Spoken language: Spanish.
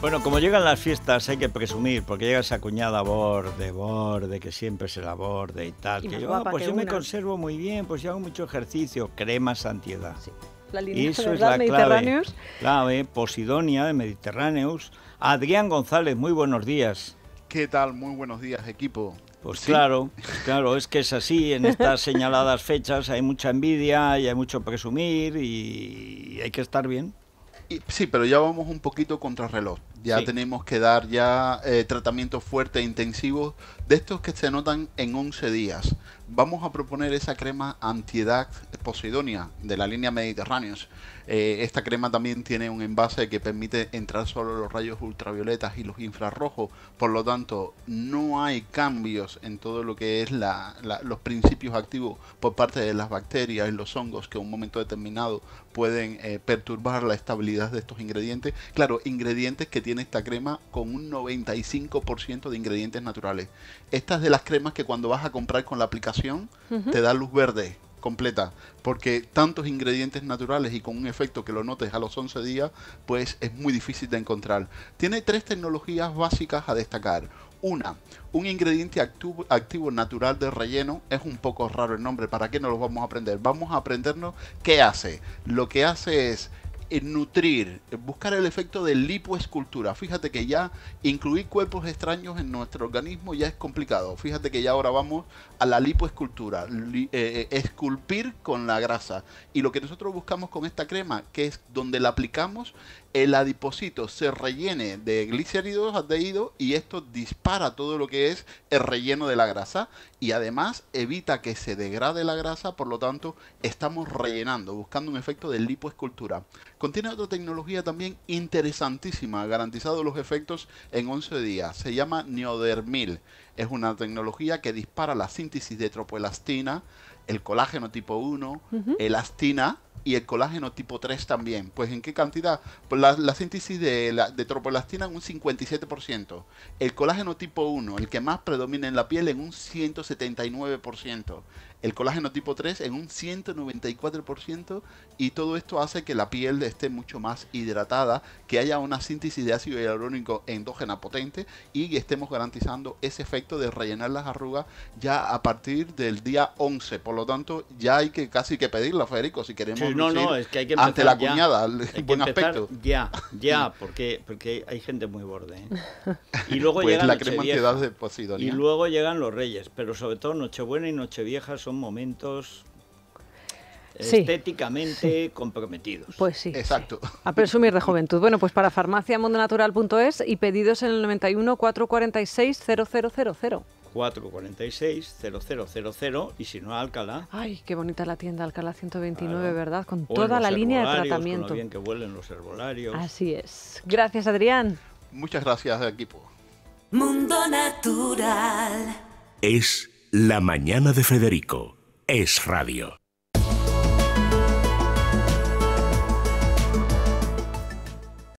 Bueno, como llegan las fiestas hay que presumir, porque llega esa cuñada borde, borde, que siempre se la borde y tal. Ah, pues que yo, pues yo me conservo muy bien, pues yo hago mucho ejercicio, crema, santiedad. Sí. La línea Eso de es la clave, clave, Posidonia de Mediterráneos. Adrián González, muy buenos días. ¿Qué tal? Muy buenos días, equipo. Pues claro, claro, es que es así, en estas señaladas fechas hay mucha envidia y hay mucho presumir y hay que estar bien sí, pero ya vamos un poquito contra reloj. Ya tenemos que dar ya eh, tratamientos fuertes e intensivos de estos que se notan en 11 días. Vamos a proponer esa crema antiedad posidonia de la línea Mediterráneos. Eh, esta crema también tiene un envase que permite entrar solo los rayos ultravioletas y los infrarrojos. Por lo tanto, no hay cambios en todo lo que es los principios activos por parte de las bacterias y los hongos que en un momento determinado pueden eh, perturbar la estabilidad de estos ingredientes. Claro, ingredientes que tiene esta crema con un 95% de ingredientes naturales. Estas de las cremas que cuando vas a comprar con la aplicación te da luz verde completa, porque tantos ingredientes naturales y con un efecto que lo notes a los 11 días, pues es muy difícil de encontrar. Tiene tres tecnologías básicas a destacar. Una, un ingrediente activo, activo, natural de relleno. Es un poco raro el nombre, ¿para qué no lo vamos a aprender? Vamos a aprendernos qué hace. Lo que hace es nutrir, buscar el efecto de lipoescultura. Fíjate que ya incluir cuerpos extraños en nuestro organismo ya es complicado. Fíjate que ya ahora vamos a la lipoescultura, eh, eh, esculpir con la grasa. Y lo que nosotros buscamos con esta crema, que es donde la aplicamos, el adipocito se rellene de glicéridos, aldehídos y esto dispara todo lo que es el relleno de la grasa y además evita que se degrade la grasa, por lo tanto estamos rellenando, buscando un efecto de lipoescultura. Contiene otra tecnología también interesantísima, garantizado los efectos en 11 días, se llama Neodermil. Es una tecnología que dispara la síntesis de tropoelastina, el colágeno tipo 1, elastina, y el colágeno tipo 3 también. Pues en qué cantidad? Pues la, síntesis de, la, de tropolastina en un 57%. El colágeno tipo 1, el que más predomina en la piel, en un 179% el colágeno tipo 3 en un 194% y todo esto hace que la piel esté mucho más hidratada, que haya una síntesis de ácido hialurónico endógena potente y estemos garantizando ese efecto de rellenar las arrugas ya a partir del día 11. Por lo tanto, ya hay que casi que pedirlo Federico, si queremos no, no, es que hay que ante la cuñada, buen aspecto. Ya, ya, porque, porque hay gente muy borde. ¿eh? Y luego pues llegan la Y ¿eh? luego llegan los reyes, pero sobre todo Nochebuena y Nochevieja son son momentos estéticamente comprometidos. Pues sí. Exacto. A presumir de juventud. Bueno, pues para Farmacia mundonatural.es y pedidos en el 91 446 000. 446 000 y si no Alcalá. Ay, qué bonita la tienda Alcalá 129, ¿verdad? Con toda la línea de tratamiento. que los herbolarios. Así es. Gracias, Adrián. Muchas gracias, equipo. Mundo Natural. Es la mañana de Federico es radio.